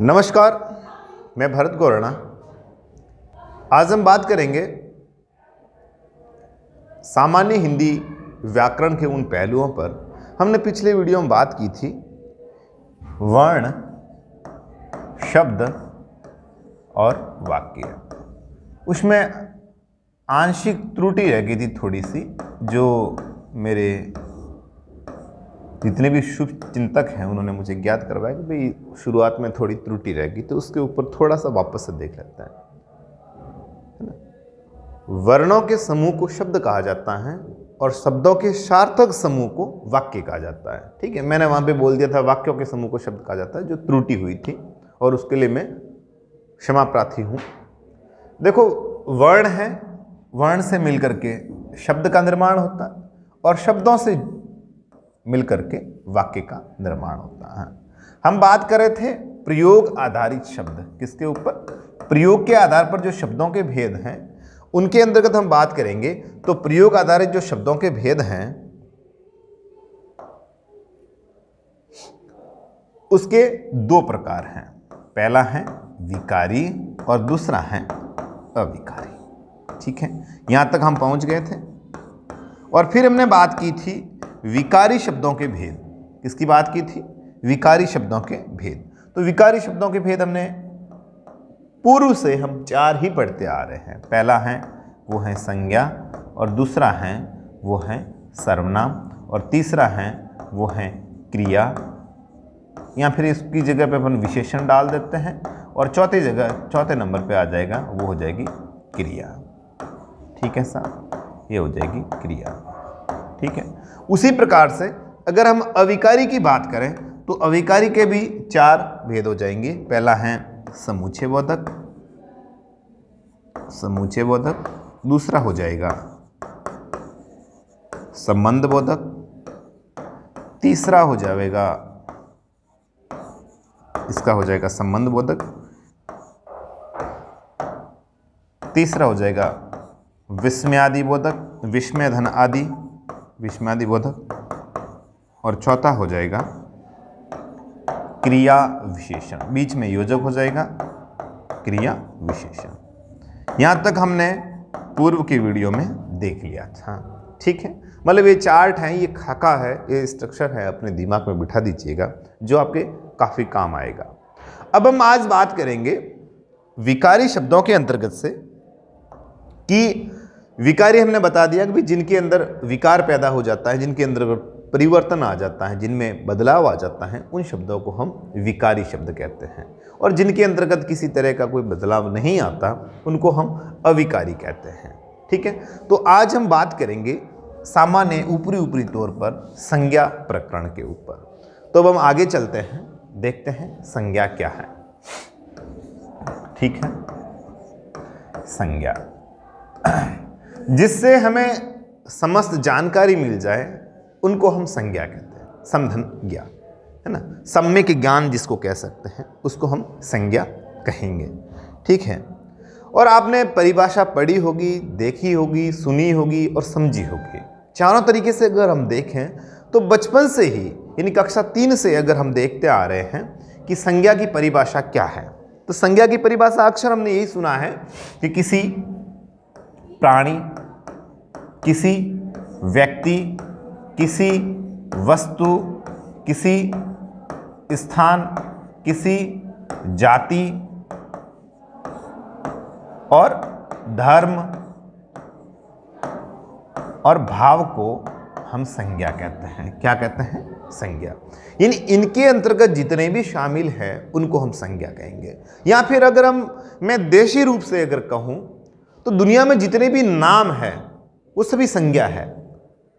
नमस्कार मैं भरत गोरणा आज हम बात करेंगे सामान्य हिंदी व्याकरण के उन पहलुओं पर हमने पिछले वीडियो में बात की थी वर्ण शब्द और वाक्य उसमें आंशिक त्रुटि रह गई थी थोड़ी सी जो मेरे जितने भी शुभ चिंतक हैं उन्होंने मुझे ज्ञात करवाया कि भाई शुरुआत में थोड़ी त्रुटि रहेगी तो उसके ऊपर थोड़ा सा वापस से देख लेते हैं ना वर्णों के समूह को शब्द कहा जाता है और शब्दों के सार्थक समूह को वाक्य कहा जाता है ठीक है मैंने वहाँ पे बोल दिया था वाक्यों के समूह को शब्द कहा जाता है जो त्रुटि हुई थी और उसके लिए मैं क्षमा प्रार्थी हूँ देखो वर्ण है वर्ण से मिलकर के शब्द का निर्माण होता है और शब्दों से मिलकर के वाक्य का निर्माण होता है हम बात कर रहे थे प्रयोग आधारित शब्द किसके ऊपर प्रयोग के आधार पर जो शब्दों के भेद हैं उनके अंतर्गत हम बात करेंगे तो प्रयोग आधारित जो शब्दों के भेद हैं उसके दो प्रकार हैं पहला है विकारी और दूसरा है अविकारी ठीक है यहां तक हम पहुंच गए थे और फिर हमने बात की थी विकारी शब्दों के भेद किसकी बात की थी विकारी शब्दों के भेद तो विकारी शब्दों के भेद हमने पूर्व से हम चार ही पढ़ते आ रहे हैं पहला है वो है संज्ञा और दूसरा है वो है सर्वनाम और तीसरा है वो है क्रिया या फिर इसकी जगह पे अपन विशेषण डाल देते हैं और चौथी जगह चौथे नंबर पे आ जाएगा वो हो जाएगी क्रिया ठीक है सर ये हो जाएगी क्रिया ठीक है उसी प्रकार से अगर हम अविकारी की बात करें तो अविकारी के भी चार भेद हो जाएंगे पहला है समूचे बोधक समूचे बोधक दूसरा हो जाएगा संबंध बोधक तीसरा हो जाएगा इसका हो जाएगा संबंध बोधक तीसरा हो जाएगा विस्मय आदि बोधक विस्मय धन आदि विस्मादिबोधक और चौथा हो जाएगा क्रिया विशेषण बीच में योजक हो जाएगा क्रिया विशेषण यहाँ तक हमने पूर्व की वीडियो में देख लिया था ठीक है मतलब ये चार्ट है ये खाका है ये स्ट्रक्चर है अपने दिमाग में बिठा दीजिएगा जो आपके काफ़ी काम आएगा अब हम आज बात करेंगे विकारी शब्दों के अंतर्गत से कि विकारी हमने बता दिया कि जिनके अंदर विकार पैदा हो जाता है जिनके अंदर परिवर्तन आ जाता है जिनमें बदलाव आ जाता है उन शब्दों को हम विकारी शब्द कहते हैं और जिनके अंतर्गत किसी तरह का कोई बदलाव नहीं आता उनको हम अविकारी कहते हैं ठीक है तो आज हम बात करेंगे सामान्य ऊपरी ऊपरी तौर पर संज्ञा प्रकरण के ऊपर तो अब हम आगे चलते हैं देखते हैं संज्ञा क्या है ठीक है संज्ञा जिससे हमें समस्त जानकारी मिल जाए उनको हम संज्ञा कहते हैं समधन ज्ञा है ना सम्यक ज्ञान जिसको कह सकते हैं उसको हम संज्ञा कहेंगे ठीक है और आपने परिभाषा पढ़ी होगी देखी होगी सुनी होगी और समझी होगी चारों तरीके से अगर हम देखें तो बचपन से ही यानी कक्षा तीन से अगर हम देखते आ रहे हैं कि संज्ञा की परिभाषा क्या है तो संज्ञा की परिभाषा अक्सर हमने यही सुना है कि किसी प्राणी किसी व्यक्ति किसी वस्तु किसी स्थान किसी जाति और धर्म और भाव को हम संज्ञा कहते हैं क्या कहते हैं संज्ञा यानी इनके अंतर्गत जितने भी शामिल हैं उनको हम संज्ञा कहेंगे या फिर अगर हम मैं देशी रूप से अगर कहूँ तो दुनिया में जितने भी नाम हैं वो सभी संज्ञा है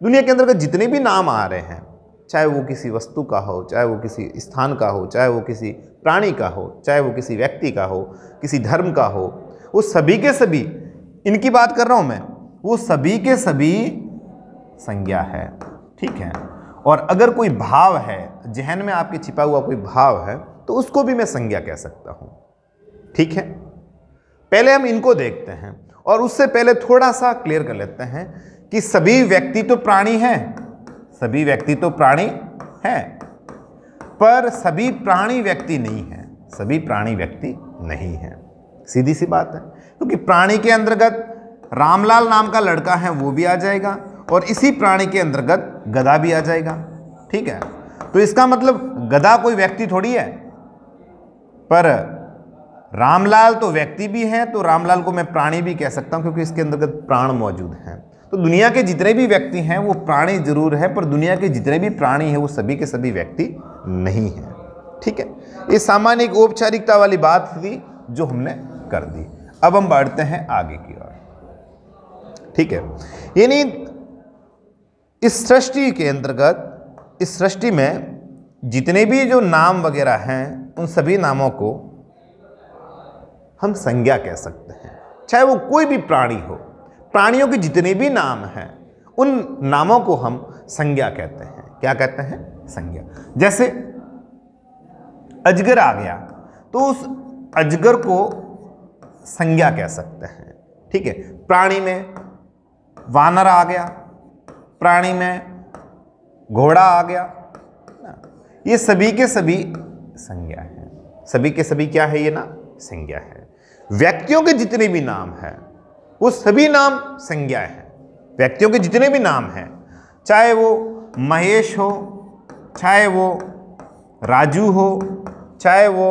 दुनिया के अंदर का जितने भी नाम आ रहे हैं चाहे वो किसी वस्तु का हो चाहे वो किसी स्थान का हो चाहे वो किसी प्राणी का हो चाहे वो किसी व्यक्ति का हो किसी धर्म का हो वो सभी के सभी इनकी बात कर रहा हूँ मैं वो सभी के सभी संज्ञा है ठीक है और अगर कोई भाव है जहन में आपके छिपा हुआ कोई भाव है तो उसको भी मैं संज्ञा कह सकता हूँ ठीक है पहले हम इनको देखते हैं और उससे पहले थोड़ा सा क्लियर कर लेते हैं कि सभी व्यक्ति तो प्राणी हैं सभी व्यक्ति तो प्राणी हैं पर सभी प्राणी व्यक्ति नहीं हैं सभी प्राणी व्यक्ति नहीं हैं सीधी सी बात है क्योंकि तो प्राणी के अंतर्गत रामलाल नाम का लड़का है वो भी आ जाएगा और इसी प्राणी के अंतर्गत गधा भी आ जाएगा ठीक है तो इसका मतलब गधा कोई व्यक्ति थोड़ी है पर रामलाल तो व्यक्ति भी हैं तो रामलाल को मैं प्राणी भी कह सकता हूँ क्योंकि इसके अंतर्गत प्राण मौजूद हैं तो दुनिया के जितने भी व्यक्ति हैं वो प्राणी जरूर है पर दुनिया के जितने भी प्राणी हैं वो सभी के सभी व्यक्ति नहीं हैं ठीक है ये सामान्य एक औपचारिकता वाली बात थी जो हमने कर दी अब हम बढ़ते हैं आगे की ओर ठीक है यानी इस सृष्टि के अंतर्गत इस सृष्टि में जितने भी जो नाम वगैरह हैं उन सभी नामों को हम संज्ञा कह सकते हैं चाहे वो कोई भी प्राणी हो प्राणियों के जितने भी नाम हैं उन नामों को हम संज्ञा कहते हैं क्या कहते हैं संज्ञा जैसे अजगर आ गया तो उस अजगर को संज्ञा कह सकते हैं ठीक है प्राणी में वानर आ गया प्राणी में घोड़ा आ गया ये सभी के सभी संज्ञा है सभी के सभी क्या है ये ना संज्ञा है व्यक्तियों के जितने भी नाम हैं वो सभी नाम संज्ञा हैं व्यक्तियों के जितने भी नाम हैं चाहे वो महेश हो चाहे वो राजू हो चाहे वो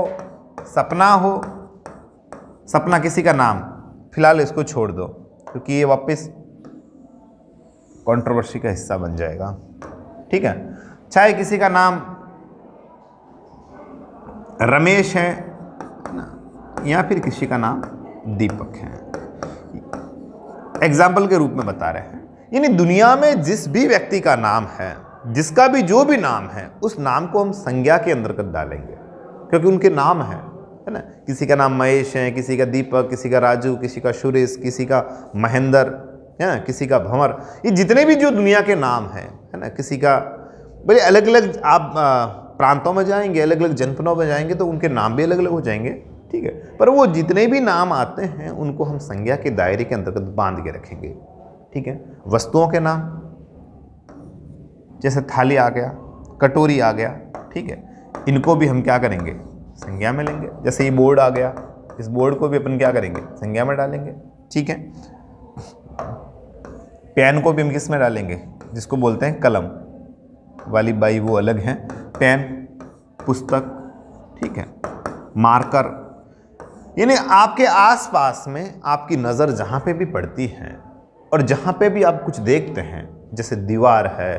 सपना हो सपना किसी का नाम फिलहाल इसको छोड़ दो क्योंकि ये वापस कंट्रोवर्सी का हिस्सा बन जाएगा ठीक है चाहे किसी का नाम रमेश है ना या फिर किसी का नाम दीपक है एग्जाम्पल के रूप में बता रहे हैं यानी दुनिया में जिस भी व्यक्ति का नाम है जिसका भी जो भी नाम है उस नाम को हम संज्ञा के अंतर्गत डालेंगे क्योंकि उनके नाम हैं है ना किसी का नाम महेश है किसी का दीपक किसी का राजू किसी का सुरेश किसी का महेंद्र है ना किसी का भंवर ये जितने भी जो दुनिया के नाम हैं है ना किसी का बोले अलग अलग आप प्रांतों में जाएंगे अलग अलग जनपदों में जाएंगे तो उनके नाम भी अलग अलग हो जाएंगे ठीक है पर वो जितने भी नाम आते हैं उनको हम संज्ञा के दायरे के अंतर्गत बांध के रखेंगे ठीक है वस्तुओं के नाम जैसे थाली आ गया कटोरी आ गया ठीक है इनको भी हम क्या करेंगे संज्ञा में लेंगे जैसे ये बोर्ड आ गया इस बोर्ड को भी अपन क्या करेंगे संज्ञा में डालेंगे ठीक है पेन को भी हम किस में डालेंगे जिसको बोलते हैं कलम वाली बाई वो अलग हैं पेन पुस्तक ठीक है मार्कर यानी आपके आसपास में आपकी नज़र जहाँ पे भी पड़ती है और जहाँ पे भी आप कुछ देखते हैं जैसे दीवार है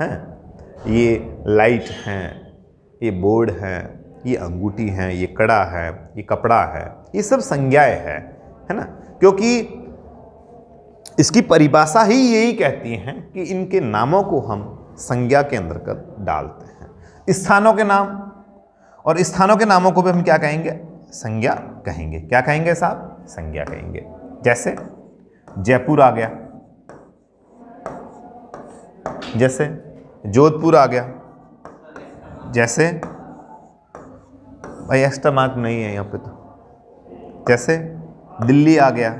हैं ये लाइट हैं ये बोर्ड हैं ये अंगूठी हैं ये कड़ा है ये कपड़ा है ये सब संज्ञाएँ है है ना क्योंकि इसकी परिभाषा ही यही कहती है कि इनके नामों को हम संज्ञा के अंतर्गत डालते हैं स्थानों के नाम और स्थानों के नामों को भी हम क्या कहेंगे संज्ञा कहेंगे क्या कहेंगे साहब संज्ञा कहेंगे जैसे जयपुर आ गया जैसे जोधपुर आ गया जैसे भाई एक्स्ट्रा मार्क नहीं है यहाँ पे तो जैसे दिल्ली आ गया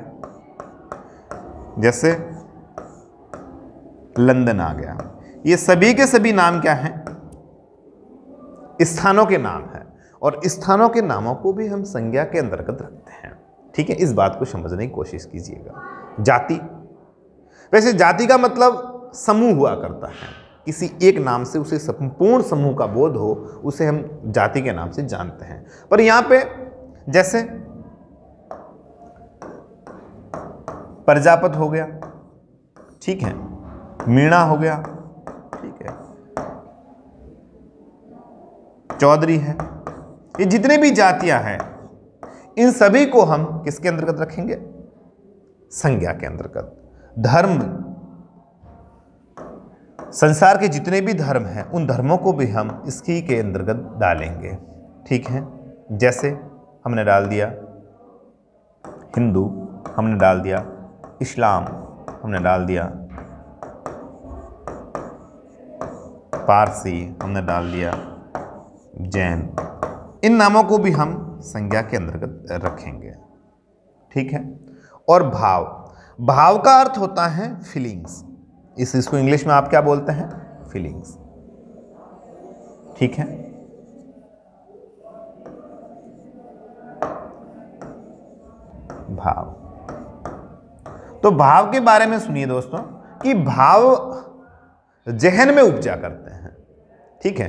जैसे लंदन आ गया ये सभी के सभी नाम क्या हैं स्थानों के नाम हैं और स्थानों के नामों को भी हम संज्ञा के अंतर्गत रखते हैं ठीक है इस बात को समझने की कोशिश कीजिएगा जाति वैसे जाति का मतलब समूह हुआ करता है किसी एक नाम से उसे संपूर्ण समूह का बोध हो उसे हम जाति के नाम से जानते हैं पर यहां पे जैसे प्रजापत हो गया ठीक है मीणा हो गया ठीक है चौधरी है ये जितने भी जातियां हैं इन सभी को हम किसके अंतर्गत रखेंगे संज्ञा के अंतर्गत धर्म संसार के जितने भी धर्म हैं उन धर्मों को भी हम इसकी के अंतर्गत डालेंगे ठीक है जैसे हमने डाल दिया हिंदू हमने डाल दिया इस्लाम हमने डाल दिया पारसी हमने डाल दिया जैन इन नामों को भी हम संज्ञा के अंतर्गत रखेंगे ठीक है और भाव भाव का अर्थ होता है फीलिंग्स इस इसको इंग्लिश में आप क्या बोलते हैं फीलिंग्स ठीक है भाव तो भाव के बारे में सुनिए दोस्तों कि भाव जहन में उपजा करते हैं ठीक है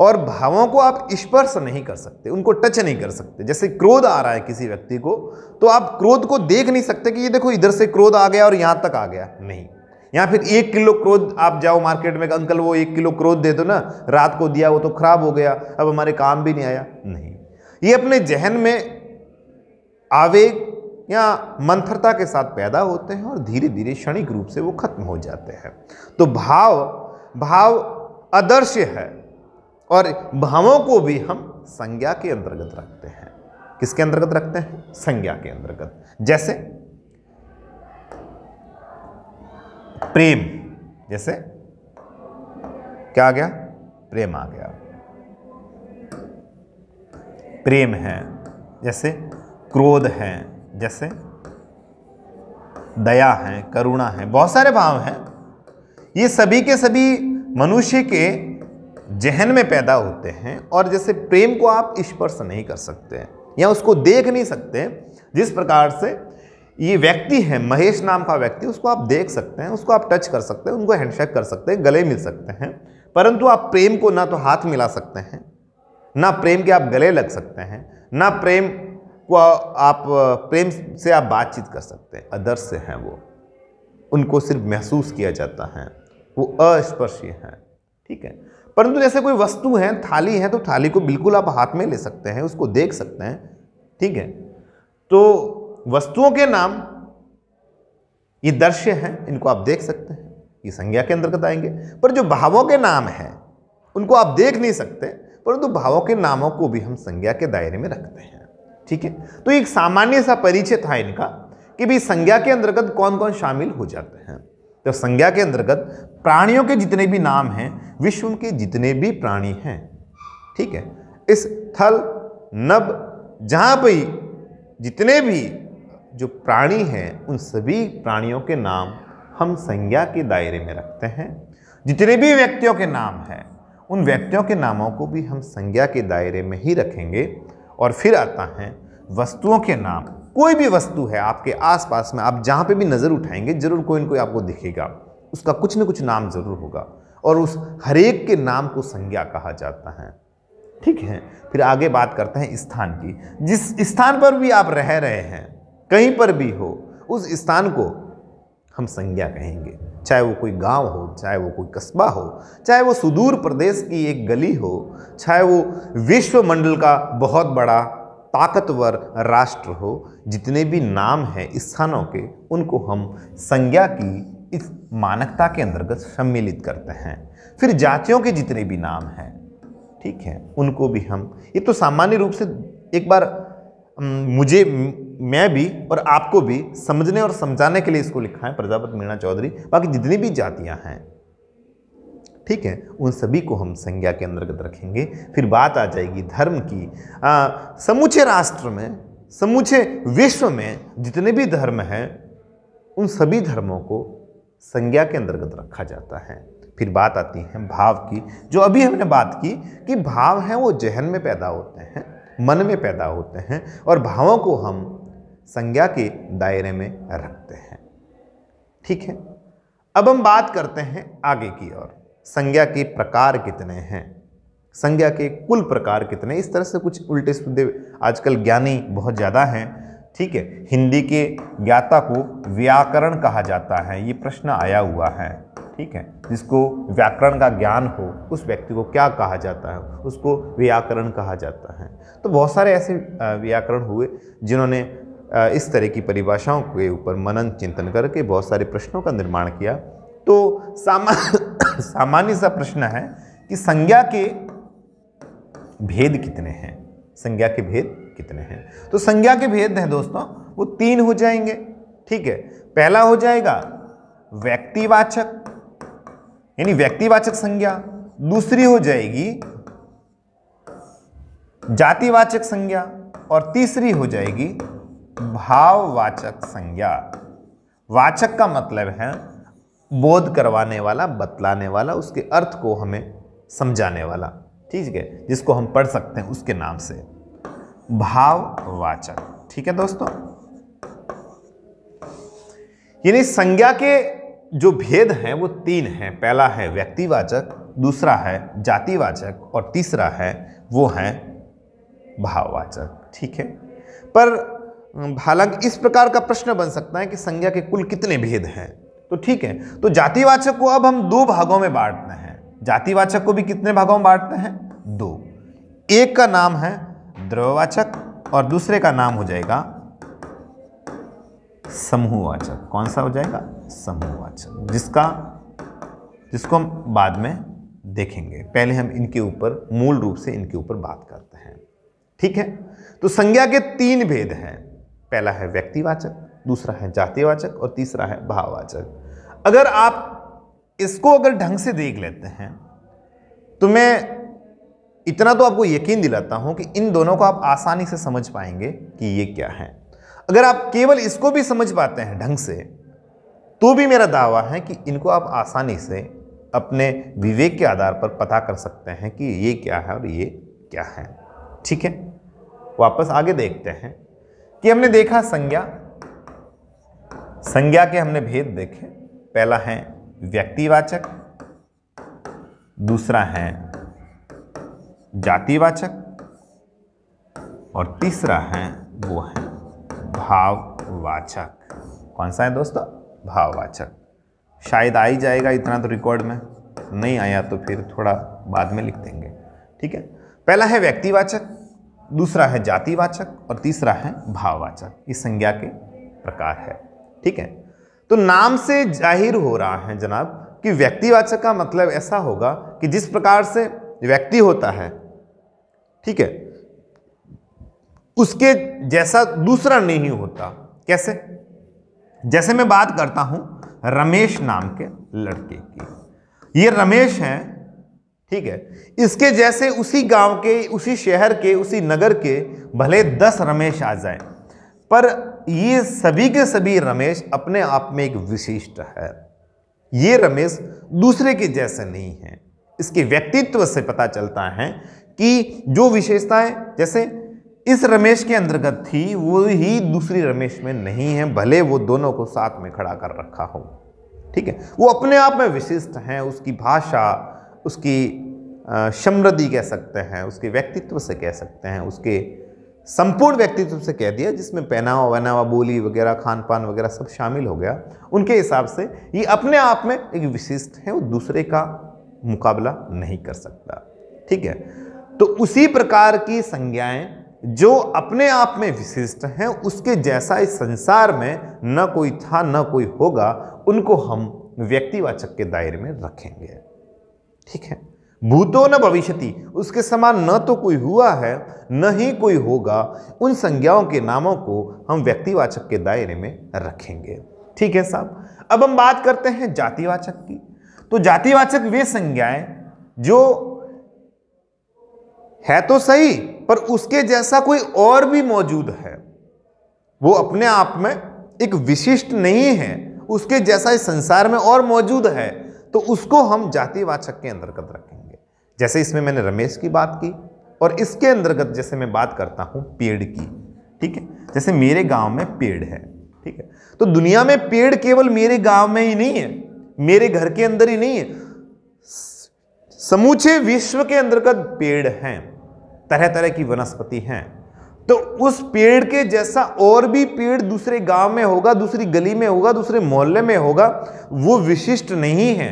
और भावों को आप स्पर्श नहीं कर सकते उनको टच नहीं कर सकते जैसे क्रोध आ रहा है किसी व्यक्ति को तो आप क्रोध को देख नहीं सकते कि ये देखो इधर से क्रोध आ गया और यहाँ तक आ गया नहीं या फिर एक किलो क्रोध आप जाओ मार्केट में अंकल वो एक किलो क्रोध दे दो ना रात को दिया वो तो खराब हो गया अब हमारे काम भी नहीं आया नहीं ये अपने जहन में आवेग या मंथरता के साथ पैदा होते हैं और धीरे धीरे क्षणिक रूप से वो खत्म हो जाते हैं तो भाव भाव अदर्श है और भावों को भी हम संज्ञा के अंतर्गत रखते हैं किसके अंतर्गत रखते हैं संज्ञा के अंतर्गत जैसे प्रेम जैसे क्या आ गया प्रेम आ गया प्रेम है जैसे क्रोध है जैसे दया है करुणा है बहुत सारे भाव हैं ये सभी के सभी मनुष्य के जहन में पैदा होते हैं और जैसे प्रेम को आप स्पर्श नहीं कर सकते या उसको देख नहीं सकते जिस प्रकार से ये व्यक्ति है महेश नाम का व्यक्ति उसको आप देख सकते हैं उसको आप टच कर सकते हैं उनको हैंडशेक कर सकते हैं गले मिल सकते हैं परंतु आप प्रेम को ना तो हाथ मिला सकते हैं ना प्रेम के आप गले लग सकते हैं ना प्रेम को आप प्रेम से आप बातचीत कर सकते हैं अदर्श हैं वो उनको सिर्फ महसूस किया जाता है वो अस्पर्शीय हैं ठीक है परंतु जैसे कोई वस्तु है थाली है तो थाली को बिल्कुल आप हाथ में ले सकते हैं उसको देख सकते हैं ठीक है तो वस्तुओं के नाम ये दृश्य हैं इनको आप देख सकते हैं ये संज्ञा के अंतर्गत आएंगे पर जो भावों के नाम हैं उनको आप देख नहीं सकते परंतु तो भावों के नामों को भी हम संज्ञा के दायरे में रखते हैं ठीक है तो एक सामान्य सा परिचय था इनका कि भी संज्ञा के अंतर्गत कौन कौन शामिल हो जाते हैं तो संज्ञा के अंतर्गत प्राणियों के जितने भी नाम हैं विश्व के जितने भी प्राणी हैं ठीक है इस थल नब जहाँ पर जितने भी जो प्राणी हैं उन सभी प्राणियों के नाम हम संज्ञा के दायरे में रखते हैं जितने भी व्यक्तियों के नाम हैं उन व्यक्तियों के नामों को भी हम संज्ञा के दायरे में ही रखेंगे और फिर आता है वस्तुओं के नाम कोई भी वस्तु है आपके आसपास में आप जहाँ पे भी नज़र उठाएंगे ज़रूर कोई ना कोई आपको दिखेगा उसका कुछ ना कुछ नाम ज़रूर होगा और उस हरेक के नाम को संज्ञा कहा जाता है ठीक है फिर आगे बात करते हैं स्थान की जिस स्थान पर भी आप रह रहे हैं कहीं पर भी हो उस स्थान को हम संज्ञा कहेंगे चाहे वो कोई गांव हो चाहे वो कोई कस्बा हो चाहे वो सुदूर प्रदेश की एक गली हो चाहे वो विश्व मंडल का बहुत बड़ा ताकतवर राष्ट्र हो जितने भी नाम हैं स्थानों के उनको हम संज्ञा की इस मानकता के अंतर्गत सम्मिलित करते हैं फिर जातियों के जितने भी नाम हैं ठीक है उनको भी हम ये तो सामान्य रूप से एक बार मुझे मैं भी और आपको भी समझने और समझाने के लिए इसको लिखा है प्रजापति मीणा चौधरी बाकी जितनी भी जातियां हैं ठीक है उन सभी को हम संज्ञा के अंतर्गत रखेंगे फिर बात आ जाएगी धर्म की समूचे राष्ट्र में समूचे विश्व में जितने भी धर्म हैं उन सभी धर्मों को संज्ञा के अंतर्गत रखा जाता है फिर बात आती है भाव की जो अभी हमने बात की कि भाव हैं वो जहन में पैदा होते हैं मन में पैदा होते हैं और भावों को हम संज्ञा के दायरे में रखते हैं ठीक है अब हम बात करते हैं आगे की ओर संज्ञा के प्रकार कितने हैं संज्ञा के कुल प्रकार कितने इस तरह से कुछ उल्टे सीधे आजकल ज्ञानी बहुत ज़्यादा हैं ठीक है हिंदी के ज्ञाता को व्याकरण कहा जाता है ये प्रश्न आया हुआ है ठीक है जिसको व्याकरण का ज्ञान हो उस व्यक्ति को क्या कहा जाता है उसको व्याकरण कहा जाता है तो बहुत सारे ऐसे व्याकरण हुए जिन्होंने इस तरह की परिभाषाओं के ऊपर मनन चिंतन करके बहुत सारे प्रश्नों का निर्माण किया तो सामा सामान्य सा प्रश्न है कि संज्ञा के भेद कितने हैं संज्ञा के भेद कितने हैं तो संज्ञा के भेद हैं दोस्तों वो तीन हो जाएंगे ठीक है पहला हो जाएगा व्यक्तिवाचक यानी व्यक्तिवाचक संज्ञा दूसरी हो जाएगी जातिवाचक संज्ञा और तीसरी हो जाएगी भाववाचक संज्ञा वाचक का मतलब है बोध करवाने वाला बतलाने वाला उसके अर्थ को हमें समझाने वाला ठीक है जिसको हम पढ़ सकते हैं उसके नाम से भाववाचक ठीक है दोस्तों यानी संज्ञा के जो भेद हैं वो तीन हैं पहला है व्यक्तिवाचक दूसरा है जातिवाचक और तीसरा है वो है भाववाचक ठीक है पर हालांकि इस प्रकार का प्रश्न बन सकता है कि संज्ञा के कुल कितने भेद हैं तो ठीक है तो जातिवाचक को अब हम दो भागों में बांटते हैं जातिवाचक को भी कितने भागों में बांटते हैं दो एक का नाम है द्रव्यवाचक और दूसरे का नाम हो जाएगा समूहवाचक कौन सा हो जाएगा समूहवाचक जिसका जिसको हम बाद में देखेंगे पहले हम इनके ऊपर मूल रूप से इनके ऊपर बात करते हैं ठीक है तो संज्ञा के तीन भेद हैं पहला है व्यक्तिवाचक दूसरा है जातिवाचक और तीसरा है भाववाचक अगर आप इसको अगर ढंग से देख लेते हैं तो मैं इतना तो आपको यकीन दिलाता हूं कि इन दोनों को आप आसानी से समझ पाएंगे कि ये क्या है अगर आप केवल इसको भी समझ पाते हैं ढंग से तो भी मेरा दावा है कि इनको आप आसानी से अपने विवेक के आधार पर पता कर सकते हैं कि ये क्या है और ये क्या है ठीक है वापस आगे देखते हैं कि हमने देखा संज्ञा संज्ञा के हमने भेद देखे पहला है व्यक्तिवाचक दूसरा है जातिवाचक और तीसरा है वो है भाववाचक कौन सा है दोस्तों भाववाचक शायद आ ही जाएगा इतना तो रिकॉर्ड में नहीं आया तो फिर थोड़ा बाद में लिख देंगे ठीक है पहला है व्यक्तिवाचक दूसरा है जातिवाचक और तीसरा है भाववाचक इस संज्ञा के प्रकार है ठीक है तो नाम से जाहिर हो रहा है जनाब कि व्यक्तिवाचक का मतलब ऐसा होगा कि जिस प्रकार से व्यक्ति होता है ठीक है उसके जैसा दूसरा नहीं होता कैसे जैसे मैं बात करता हूं रमेश नाम के लड़के की ये रमेश है ठीक है इसके जैसे उसी गांव के उसी शहर के उसी नगर के भले दस रमेश आ जाए पर ये सभी के सभी रमेश अपने आप में एक विशिष्ट है ये रमेश दूसरे के जैसे नहीं है इसके व्यक्तित्व से पता चलता है कि जो विशेषताएं जैसे इस रमेश के अंतर्गत थी वो ही दूसरी रमेश में नहीं है भले वो दोनों को साथ में खड़ा कर रखा हो ठीक है वो अपने आप में विशिष्ट हैं उसकी भाषा उसकी समृद्धि कह सकते हैं उसके व्यक्तित्व से कह सकते हैं उसके संपूर्ण व्यक्तित्व से कह दिया जिसमें पहनावा वहनावा बोली वगैरह खान पान वगैरह सब शामिल हो गया उनके हिसाब से ये अपने आप में एक विशिष्ट है वो दूसरे का मुकाबला नहीं कर सकता ठीक है तो उसी प्रकार की संज्ञाएं जो अपने आप में विशिष्ट हैं उसके जैसा इस संसार में न कोई था न कोई होगा उनको हम व्यक्तिवाचक के दायरे में रखेंगे ठीक है भूतो न भविष्यति उसके समान न तो कोई हुआ है न ही कोई होगा उन संज्ञाओं के नामों को हम व्यक्तिवाचक के दायरे में रखेंगे ठीक है साहब अब हम बात करते हैं जातिवाचक की तो जातिवाचक वे संज्ञाएं जो है तो सही पर उसके जैसा कोई और भी मौजूद है वो अपने आप में एक विशिष्ट नहीं है उसके जैसा इस संसार में और मौजूद है तो उसको हम जातिवाचक के अंतर्गत रखें जैसे इसमें मैंने रमेश की बात की और इसके अंतर्गत जैसे मैं बात करता हूँ पेड़ की ठीक है जैसे मेरे गांव में पेड़ है ठीक है तो दुनिया में पेड़ केवल मेरे गांव में ही नहीं है मेरे घर के अंदर ही नहीं है समूचे विश्व के अंतर्गत पेड़ हैं तरह तरह की वनस्पति हैं तो उस पेड़ के जैसा और भी पेड़ दूसरे गांव में होगा दूसरी गली में होगा दूसरे मोहल्ले में होगा वो विशिष्ट नहीं है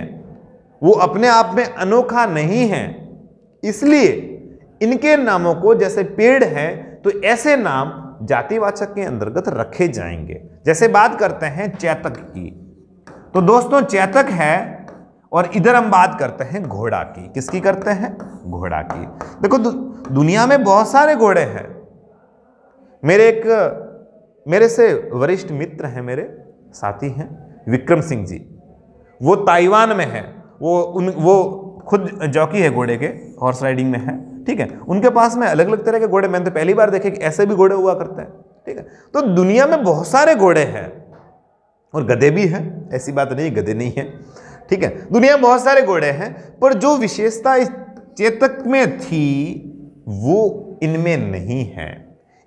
वो अपने आप में अनोखा नहीं है इसलिए इनके नामों को जैसे पेड़ हैं तो ऐसे नाम जातिवाचक के अंतर्गत रखे जाएंगे जैसे बात करते हैं चैतक की तो दोस्तों चैतक है और इधर हम बात करते हैं घोड़ा की किसकी करते हैं घोड़ा की देखो दु, दुनिया में बहुत सारे घोड़े हैं मेरे एक मेरे से वरिष्ठ मित्र हैं मेरे साथी हैं विक्रम सिंह जी वो ताइवान में है वो उन वो खुद जॉकी है घोड़े के हॉर्स राइडिंग में है ठीक है उनके पास में अलग अलग तरह के घोड़े मैंने तो पहली बार देखे कि ऐसे भी घोड़े हुआ करते हैं ठीक है तो दुनिया में बहुत सारे घोड़े हैं और गधे भी हैं ऐसी बात नहीं गधे नहीं है ठीक है दुनिया में बहुत सारे घोड़े हैं पर जो विशेषता इस चेतक में थी वो इनमें नहीं है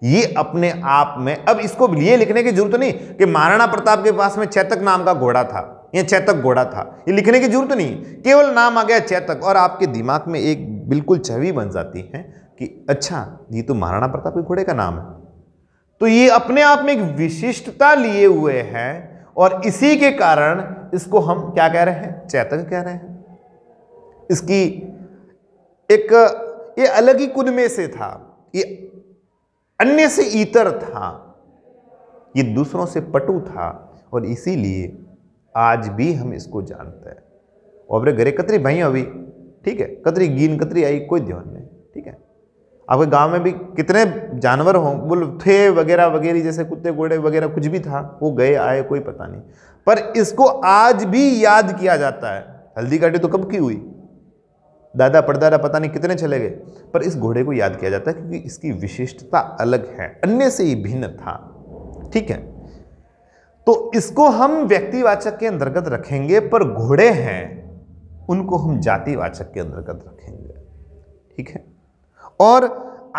ये अपने आप में अब इसको ये लिखने की जरूरत नहीं कि महाराणा प्रताप के पास में चैतक नाम का घोड़ा था या चेतक घोड़ा था ये लिखने की जरूरत नहीं केवल नाम आ गया चेतक और आपके दिमाग में एक बिल्कुल छवि बन जाती है कि अच्छा ये तो महाराणा प्रताप के घोड़े का नाम है तो ये अपने आप में एक विशिष्टता लिए हुए हैं और इसी के कारण इसको हम क्या कह रहे हैं चेतक कह रहे हैं इसकी एक ये अलग ही कुन में से था ये अन्य से इतर था ये दूसरों से पटु था और इसीलिए आज भी हम इसको जानते हैं और घरे कतरी भाई अभी ठीक है कतरी गीन कतरी आई कोई ध्यान नहीं ठीक है आपके गांव में भी कितने जानवर हों बोल थे वगैरह वगैरह जैसे कुत्ते घोड़े वगैरह कुछ भी था वो गए आए कोई पता नहीं पर इसको आज भी याद किया जाता है हल्दी काटी तो कब की हुई दादा परदादा पता नहीं कितने चले गए पर इस घोड़े को याद किया जाता है क्योंकि इसकी विशिष्टता अलग है अन्य से ही भिन्न था ठीक है तो इसको हम व्यक्तिवाचक के अंतर्गत रखेंगे पर घोड़े हैं उनको हम जातिवाचक के अंतर्गत रखेंगे ठीक है और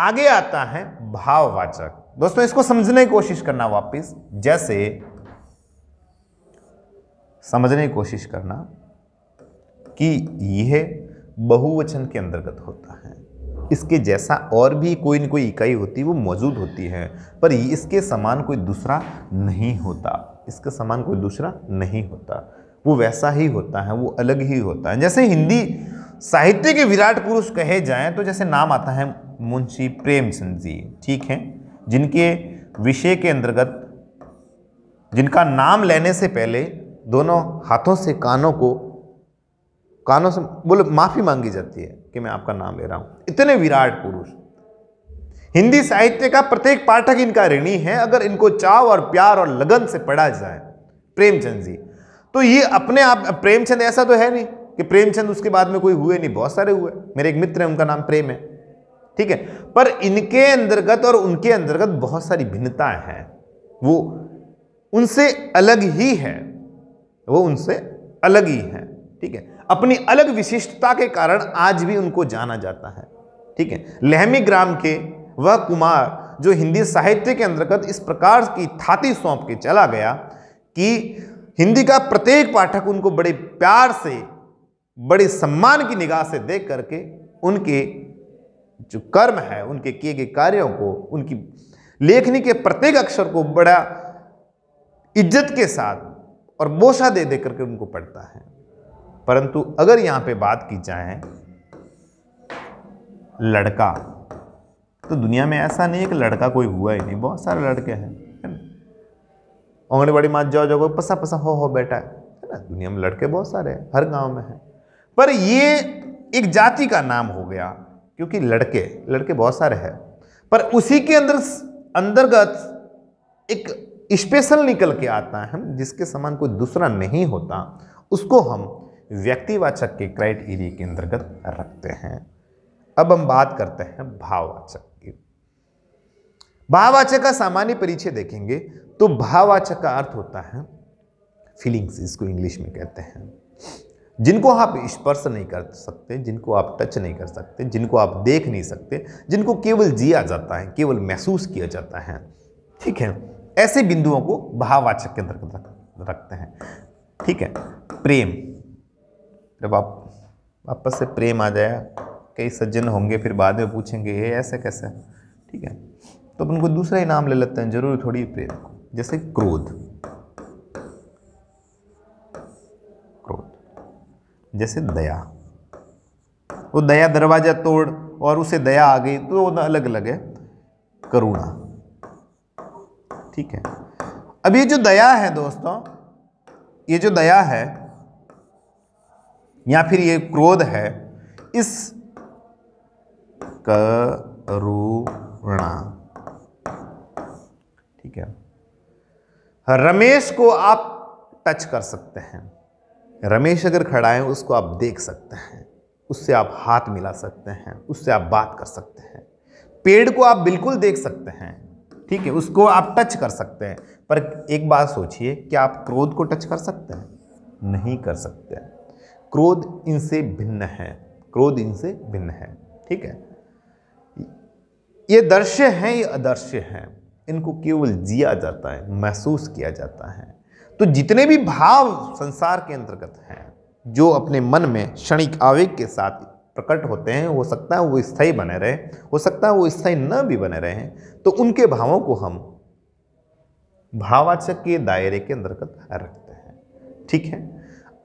आगे आता है भाववाचक दोस्तों इसको समझने की कोशिश करना वापस जैसे समझने की कोशिश करना कि यह बहुवचन के अंतर्गत होता है इसके जैसा और भी कोई न कोई इकाई होती वो मौजूद होती है पर इसके समान कोई दूसरा नहीं होता इसके समान कोई दूसरा नहीं होता वो वैसा ही होता है वो अलग ही होता है जैसे हिंदी साहित्य के विराट पुरुष कहे जाएं तो जैसे नाम आता है मुंशी प्रेमचंद जी ठीक हैं जिनके विषय के अंतर्गत जिनका नाम लेने से पहले दोनों हाथों से कानों को कानों से बोले माफ़ी मांगी जाती है कि मैं आपका नाम ले रहा हूँ इतने विराट पुरुष हिंदी साहित्य का प्रत्येक पाठक इनका ऋणी है अगर इनको चाव और प्यार और लगन से पढ़ा जाए प्रेमचंद जी तो ये अपने आप प्रेमचंद ऐसा तो है नहीं कि प्रेमचंद उसके बाद में कोई हुए नहीं बहुत सारे हुए मेरे एक मित्र हैं उनका नाम प्रेम है ठीक है पर इनके अंतर्गत और उनके अंतर्गत बहुत सारी भिन्नताएं हैं वो उनसे अलग ही है वो उनसे अलग ही है ठीक है अपनी अलग विशिष्टता के कारण आज भी उनको जाना जाता है ठीक है लहमी ग्राम के वह कुमार जो हिंदी साहित्य के अंतर्गत इस प्रकार की थाती सौंप के चला गया कि हिंदी का प्रत्येक पाठक उनको बड़े प्यार से बड़े सम्मान की निगाह से देख करके उनके जो कर्म है उनके किए गए कार्यों को उनकी लेखनी के प्रत्येक अक्षर को बड़ा इज्जत के साथ और बोसा दे दे करके उनको पढ़ता है परंतु अगर यहाँ पे बात की जाए लड़का तो दुनिया में ऐसा नहीं है कि लड़का कोई हुआ ही नहीं बहुत सारे लड़के हैं है ना आंगनबाड़ी मात जाओ जाओ पसा पसा हो हो बेटा है ना दुनिया में लड़के बहुत सारे हैं हर गांव में हैं पर ये एक जाति का नाम हो गया क्योंकि लड़के लड़के बहुत सारे हैं पर उसी के अंदर अंतर्गत एक स्पेशल निकल के आता है जिसके समान कोई दूसरा नहीं होता उसको हम व्यक्तिवाचक के क्राइटेरिया के अंतर्गत रखते हैं अब हम बात करते हैं भाववाचक की भाववाचक का सामान्य परिचय देखेंगे तो भाववाचक का अर्थ होता है फीलिंग्स इसको इंग्लिश में कहते हैं जिनको आप स्पर्श नहीं कर सकते जिनको आप टच नहीं कर सकते जिनको आप देख नहीं सकते जिनको केवल जिया जाता है केवल महसूस किया जाता है ठीक है ऐसे बिंदुओं को भाववाचक के अंतर्गत रखते हैं ठीक है प्रेम जब आप आपस से प्रेम आ जाए कई सज्जन होंगे फिर बाद में पूछेंगे ये ऐसा कैसा ठीक है तो अपन को दूसरा ही नाम ले लेते हैं जरूर थोड़ी प्रेम को जैसे क्रोध क्रोध जैसे दया वो दया दरवाजा तोड़ और उसे दया आ गई तो वो अलग अलग है करुणा ठीक है अब ये जो दया है दोस्तों ये जो दया है या फिर ये क्रोध है इस करुणा ठीक है रमेश को आप टच कर सकते हैं रमेश अगर खड़ा है उसको आप देख सकते हैं उससे आप हाथ मिला सकते हैं उससे आप बात कर सकते हैं पेड़ को आप बिल्कुल देख सकते हैं ठीक है उसको आप टच कर सकते हैं पर एक बात सोचिए क्या आप क्रोध को टच कर सकते हैं नहीं कर सकते हैं क्रोध इनसे भिन्न है क्रोध इनसे भिन्न है ठीक है ये दृश्य हैं ये अदर्श्य हैं इनको केवल जिया जाता है महसूस किया जाता है तो जितने भी भाव संसार के अंतर्गत हैं जो अपने मन में क्षणिक आवेग के साथ प्रकट होते हैं हो सकता है वो स्थायी बने रहे हो सकता है वो स्थायी न भी बने रहे तो उनके भावों को हम भावाचक के दायरे के अंतर्गत रखते हैं ठीक है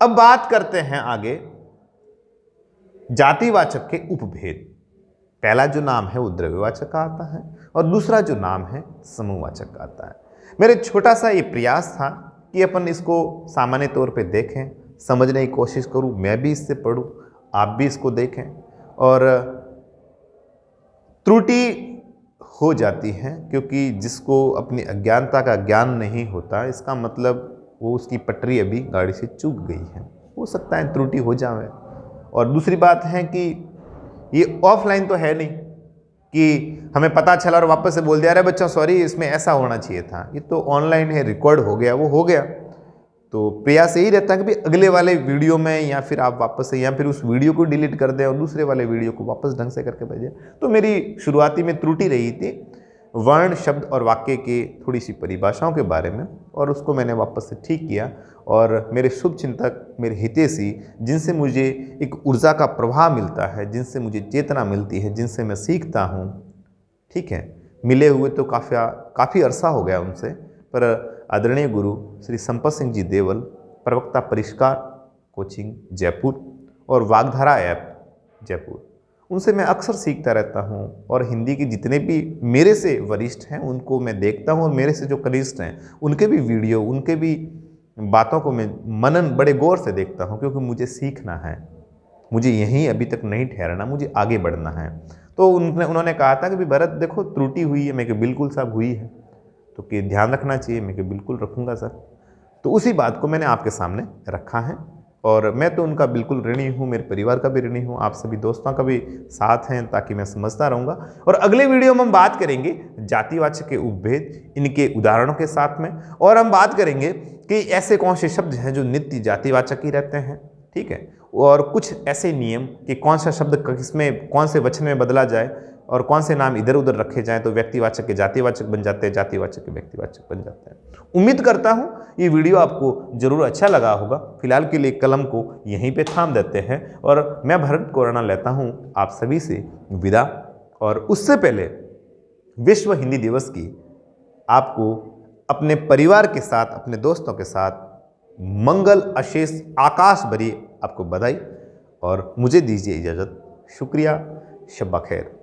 अब बात करते हैं आगे जातिवाचक के उपभेद पहला जो नाम है वो द्रव्यवाचक का आता है और दूसरा जो नाम है समूहवाचक का आता है मेरे छोटा सा ये प्रयास था कि अपन इसको सामान्य तौर पे देखें समझने की कोशिश करूं मैं भी इससे पढ़ूं आप भी इसको देखें और त्रुटि हो जाती है क्योंकि जिसको अपनी अज्ञानता का ज्ञान नहीं होता इसका मतलब वो उसकी पटरी अभी गाड़ी से चूक गई है हो सकता है त्रुटि हो जावे और दूसरी बात है कि ये ऑफलाइन तो है नहीं कि हमें पता चला और वापस से बोल दिया अरे बच्चों सॉरी इसमें ऐसा होना चाहिए था ये तो ऑनलाइन है रिकॉर्ड हो गया वो हो गया तो प्रयास यही रहता है कि भाई अगले वाले वीडियो में या फिर आप वापस से या फिर उस वीडियो को डिलीट कर दें और दूसरे वाले वीडियो को वापस ढंग से करके भेजें तो मेरी शुरुआती में त्रुटि रही थी वर्ण शब्द और वाक्य के थोड़ी सी परिभाषाओं के बारे में और उसको मैंने वापस से ठीक किया और मेरे शुभ चिंतक मेरे हितेशी जिनसे मुझे एक ऊर्जा का प्रवाह मिलता है जिनसे मुझे चेतना मिलती है जिनसे मैं सीखता हूँ ठीक है मिले हुए तो काफ़ी काफ़ी अरसा हो गया उनसे पर आदरणीय गुरु श्री संपत सिंह जी देवल प्रवक्ता परिष्कार कोचिंग जयपुर और वागधारा ऐप जयपुर उनसे मैं अक्सर सीखता रहता हूँ और हिंदी के जितने भी मेरे से वरिष्ठ हैं उनको मैं देखता हूँ और मेरे से जो कनिष्ठ हैं उनके भी वीडियो उनके भी बातों को मैं मनन बड़े गौर से देखता हूँ क्योंकि मुझे सीखना है मुझे यहीं अभी तक नहीं ठहरना मुझे आगे बढ़ना है तो उनने उन्होंने कहा था कि भाई भरत देखो त्रुटि हुई है मैं कि बिल्कुल साहब हुई है तो कि ध्यान रखना चाहिए मैं कि बिल्कुल रखूँगा सर तो उसी बात को मैंने आपके सामने रखा है और मैं तो उनका बिल्कुल ऋणी हूँ मेरे परिवार का भी ऋणी हूँ आप सभी दोस्तों का भी साथ हैं ताकि मैं समझता रहूँगा और अगले वीडियो में हम बात करेंगे जातिवाचक के उपभेद इनके उदाहरणों के साथ में और हम बात करेंगे कि ऐसे कौन से शब्द हैं जो नित्य जातिवाचक ही रहते हैं ठीक है और कुछ ऐसे नियम कि कौन सा शब्द किसमें कौन से वचन में बदला जाए और कौन से नाम इधर उधर रखे जाएँ तो व्यक्तिवाचक के जातिवाचक बन जाते हैं जातिवाचक के व्यक्तिवाचक बन जाते हैं उम्मीद करता हूँ ये वीडियो आपको ज़रूर अच्छा लगा होगा फिलहाल के लिए कलम को यहीं पे थाम देते हैं और मैं भरत कोरोना लेता हूँ आप सभी से विदा और उससे पहले विश्व हिंदी दिवस की आपको अपने परिवार के साथ अपने दोस्तों के साथ मंगल अशेष आकाश भरी आपको बधाई और मुझे दीजिए इजाज़त शुक्रिया शब्बा खैर